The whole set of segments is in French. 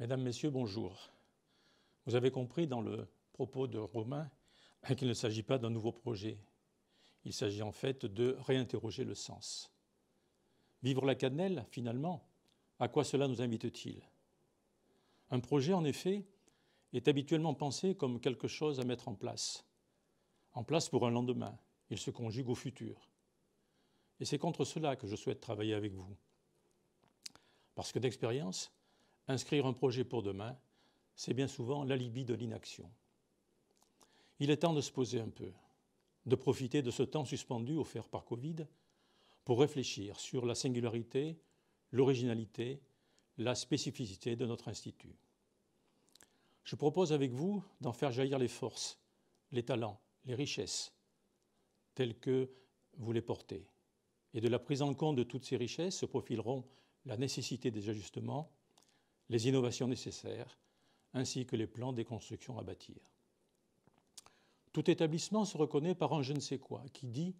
Mesdames, Messieurs, bonjour. Vous avez compris dans le propos de Romain qu'il ne s'agit pas d'un nouveau projet. Il s'agit en fait de réinterroger le sens. Vivre la cannelle, finalement, à quoi cela nous invite-t-il Un projet, en effet, est habituellement pensé comme quelque chose à mettre en place, en place pour un lendemain. Il se conjugue au futur. Et c'est contre cela que je souhaite travailler avec vous. Parce que d'expérience, Inscrire un projet pour demain, c'est bien souvent l'alibi de l'inaction. Il est temps de se poser un peu, de profiter de ce temps suspendu offert par Covid pour réfléchir sur la singularité, l'originalité, la spécificité de notre institut. Je propose avec vous d'en faire jaillir les forces, les talents, les richesses, telles que vous les portez. Et de la prise en compte de toutes ces richesses se profileront la nécessité des ajustements, les innovations nécessaires, ainsi que les plans des constructions à bâtir. Tout établissement se reconnaît par un je ne sais quoi, qui dit,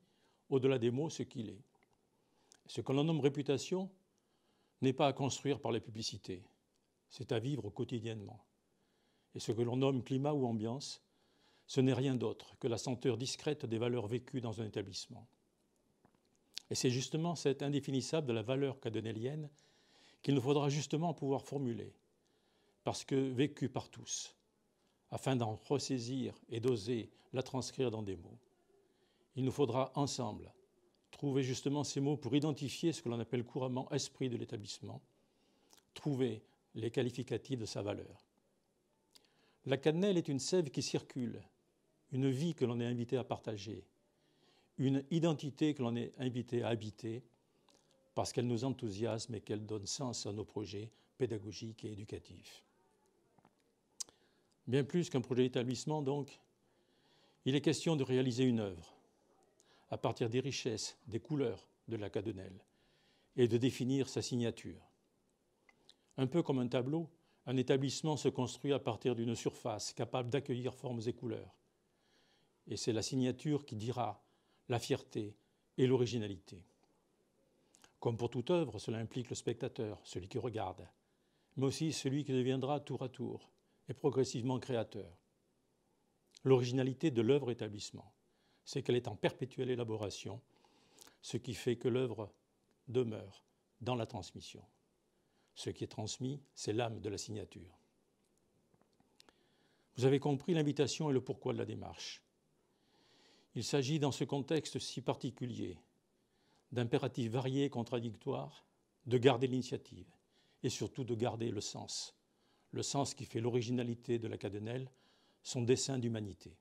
au-delà des mots, ce qu'il est. Ce que l'on nomme réputation n'est pas à construire par la publicité, c'est à vivre quotidiennement. Et ce que l'on nomme climat ou ambiance, ce n'est rien d'autre que la senteur discrète des valeurs vécues dans un établissement. Et c'est justement cette indéfinissable de la valeur qu'a qu'il nous faudra justement pouvoir formuler, parce que vécu par tous, afin d'en ressaisir et d'oser la transcrire dans des mots. Il nous faudra ensemble trouver justement ces mots pour identifier ce que l'on appelle couramment esprit de l'établissement, trouver les qualificatifs de sa valeur. La cannelle est une sève qui circule, une vie que l'on est invité à partager, une identité que l'on est invité à habiter parce qu'elle nous enthousiasme et qu'elle donne sens à nos projets pédagogiques et éducatifs. Bien plus qu'un projet d'établissement, donc, il est question de réaliser une œuvre à partir des richesses, des couleurs de la cadenelle et de définir sa signature. Un peu comme un tableau, un établissement se construit à partir d'une surface capable d'accueillir formes et couleurs. Et c'est la signature qui dira la fierté et l'originalité. Comme pour toute œuvre, cela implique le spectateur, celui qui regarde, mais aussi celui qui deviendra tour à tour et progressivement créateur. L'originalité de l'œuvre établissement, c'est qu'elle est en perpétuelle élaboration, ce qui fait que l'œuvre demeure dans la transmission. Ce qui est transmis, c'est l'âme de la signature. Vous avez compris l'invitation et le pourquoi de la démarche. Il s'agit dans ce contexte si particulier d'impératifs variés et contradictoires, de garder l'initiative et surtout de garder le sens, le sens qui fait l'originalité de la Cadenelle, son dessin d'humanité.